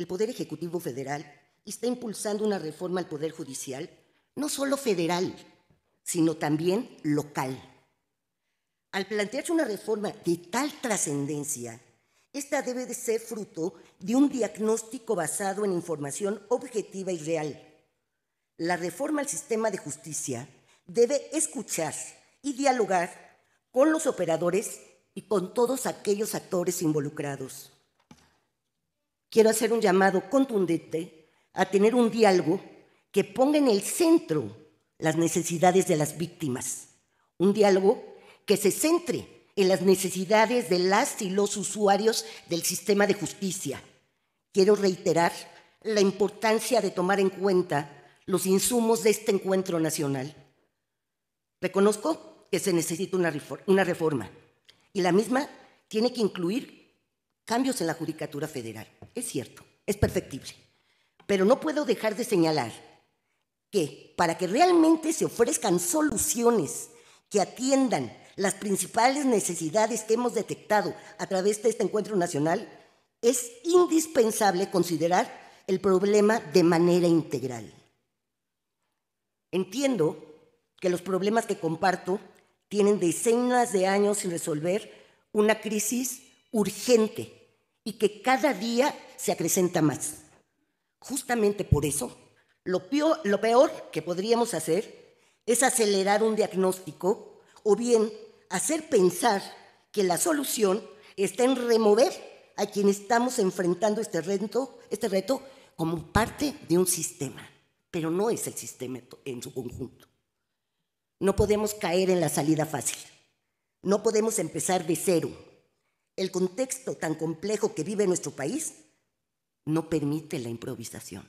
el Poder Ejecutivo Federal está impulsando una reforma al Poder Judicial, no solo federal, sino también local. Al plantearse una reforma de tal trascendencia, esta debe de ser fruto de un diagnóstico basado en información objetiva y real. La reforma al sistema de justicia debe escuchar y dialogar con los operadores y con todos aquellos actores involucrados quiero hacer un llamado contundente a tener un diálogo que ponga en el centro las necesidades de las víctimas, un diálogo que se centre en las necesidades de las y los usuarios del sistema de justicia. Quiero reiterar la importancia de tomar en cuenta los insumos de este encuentro nacional. Reconozco que se necesita una reforma y la misma tiene que incluir cambios en la Judicatura Federal es cierto, es perfectible. Pero no puedo dejar de señalar que para que realmente se ofrezcan soluciones que atiendan las principales necesidades que hemos detectado a través de este encuentro nacional, es indispensable considerar el problema de manera integral. Entiendo que los problemas que comparto tienen decenas de años sin resolver una crisis urgente y que cada día se acrecenta más. Justamente por eso, lo peor, que podríamos hacer es acelerar un diagnóstico o bien hacer pensar que la solución está en remover a quien estamos enfrentando este reto, este reto como parte de un sistema, pero no es el sistema en su conjunto. No podemos caer en la salida fácil. No podemos empezar de cero el contexto tan complejo que vive nuestro país no permite la improvisación.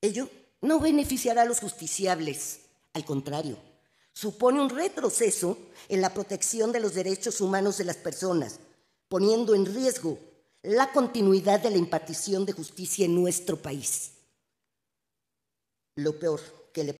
Ello no beneficiará a los justiciables, al contrario, supone un retroceso en la protección de los derechos humanos de las personas, poniendo en riesgo la continuidad de la impartición de justicia en nuestro país. Lo peor que le